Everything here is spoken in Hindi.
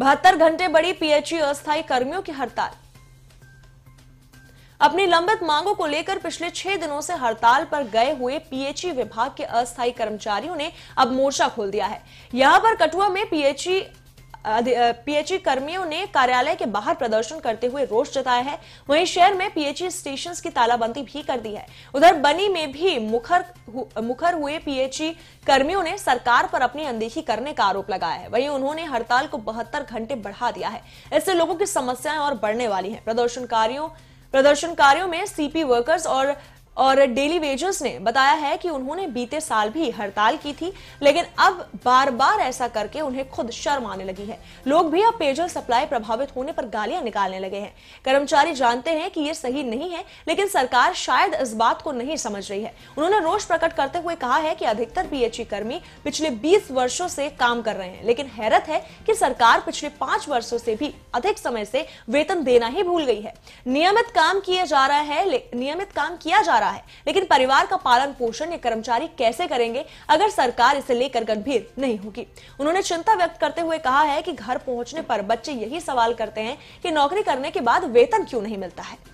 बहत्तर घंटे बड़ी पीएचयू अस्थायी कर्मियों की हड़ताल अपनी लंबित मांगों को लेकर पिछले छह दिनों से हड़ताल पर गए हुए पीएचई विभाग के अस्थायी कर्मचारियों ने अब मोर्चा खोल दिया है यहां पर कठुआ में पीएचई पीएचई कर्मियों ने कार्यालय के बाहर प्रदर्शन करते हुए रोष जताया है वहीं शहर में पीएचई स्टेशन की तालाबंदी भी कर दी है उधर बनी में भी मुखर हु, मुखर हुए पीएचई कर्मियों ने सरकार पर अपनी अनदेखी करने का आरोप लगाया है वहीं उन्होंने हड़ताल को बहत्तर घंटे बढ़ा दिया है इससे लोगों की समस्याएं और बढ़ने वाली है प्रदर्शनकारियों प्रदर्शनकारियों में सीपी वर्कर्स और और डेली वेजर्स ने बताया है कि उन्होंने बीते साल भी हड़ताल की थी लेकिन अब बार बार ऐसा करके उन्हें खुद शर्म आने लगी है लोग भी अब पेयजल सप्लाई प्रभावित होने पर गालियां निकालने लगे हैं कर्मचारी जानते हैं कि ये सही नहीं है लेकिन सरकार शायद इस बात को नहीं समझ रही है उन्होंने रोष प्रकट करते हुए कहा है कि अधिकतर पीएचई कर्मी पिछले बीस वर्षो से काम कर रहे हैं लेकिन हैरत है कि सरकार पिछले पांच वर्षो से भी अधिक समय से वेतन देना ही भूल गई है नियमित काम किया जा रहा है नियमित काम किया जा रहा है है लेकिन परिवार का पालन पोषण ये कर्मचारी कैसे करेंगे अगर सरकार इसे लेकर गंभीर नहीं होगी उन्होंने चिंता व्यक्त करते हुए कहा है कि घर पहुंचने पर बच्चे यही सवाल करते हैं कि नौकरी करने के बाद वेतन क्यों नहीं मिलता है